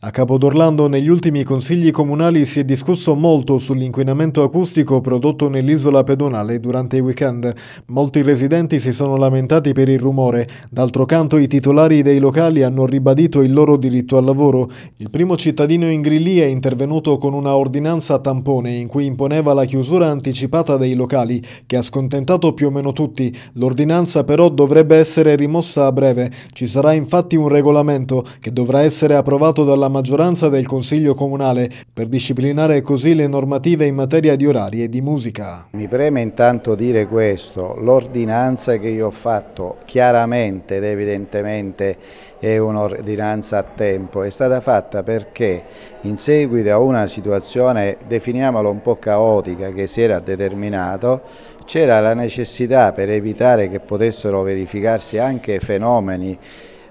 A Capodorlando negli ultimi consigli comunali si è discusso molto sull'inquinamento acustico prodotto nell'isola pedonale durante i weekend. Molti residenti si sono lamentati per il rumore, d'altro canto i titolari dei locali hanno ribadito il loro diritto al lavoro. Il primo cittadino in Grilli è intervenuto con una ordinanza tampone in cui imponeva la chiusura anticipata dei locali, che ha scontentato più o meno tutti. L'ordinanza però dovrebbe essere rimossa a breve. Ci sarà infatti un regolamento che dovrà essere approvato dalla la maggioranza del Consiglio Comunale per disciplinare così le normative in materia di orari e di musica. Mi preme intanto dire questo, l'ordinanza che io ho fatto chiaramente ed evidentemente è un'ordinanza a tempo, è stata fatta perché in seguito a una situazione, definiamola un po' caotica, che si era determinato, c'era la necessità per evitare che potessero verificarsi anche fenomeni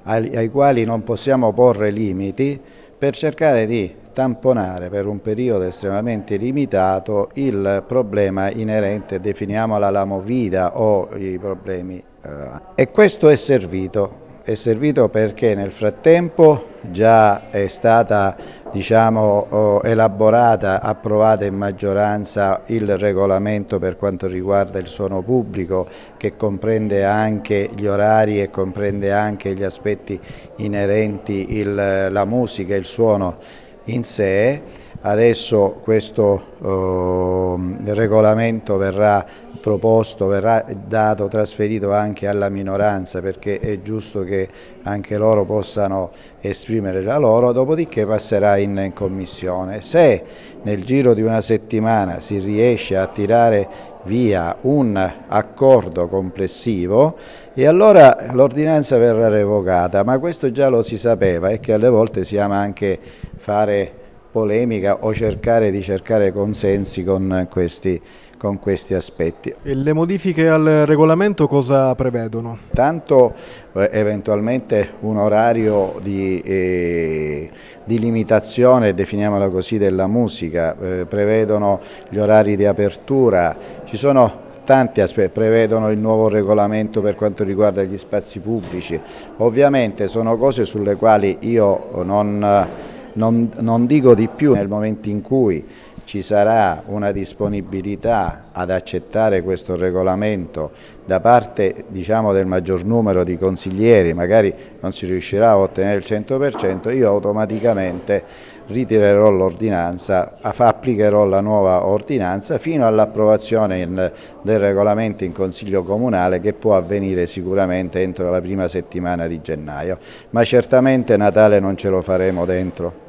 ai quali non possiamo porre limiti, per cercare di tamponare per un periodo estremamente limitato il problema inerente, definiamola la movida o i problemi. Eh, e questo è servito è servito perché nel frattempo già è stata diciamo, elaborata, approvata in maggioranza il regolamento per quanto riguarda il suono pubblico che comprende anche gli orari e comprende anche gli aspetti inerenti la musica, e il suono in sé. Adesso questo eh, regolamento verrà nostro posto verrà dato, trasferito anche alla minoranza perché è giusto che anche loro possano esprimere la loro, dopodiché passerà in commissione. Se nel giro di una settimana si riesce a tirare via un accordo complessivo e allora l'ordinanza verrà revocata, ma questo già lo si sapeva e che alle volte si ama anche fare polemica o cercare di cercare consensi con questi, con questi aspetti. E le modifiche al regolamento cosa prevedono? Tanto eh, eventualmente un orario di, eh, di, limitazione, definiamolo così, della musica, eh, prevedono gli orari di apertura, ci sono tanti aspetti, prevedono il nuovo regolamento per quanto riguarda gli spazi pubblici, ovviamente sono cose sulle quali io non non, non dico di più, nel momento in cui ci sarà una disponibilità ad accettare questo regolamento da parte diciamo, del maggior numero di consiglieri, magari non si riuscirà a ottenere il 100%, io automaticamente ritirerò l'ordinanza, applicherò la nuova ordinanza fino all'approvazione del regolamento in Consiglio Comunale che può avvenire sicuramente entro la prima settimana di gennaio, ma certamente Natale non ce lo faremo dentro.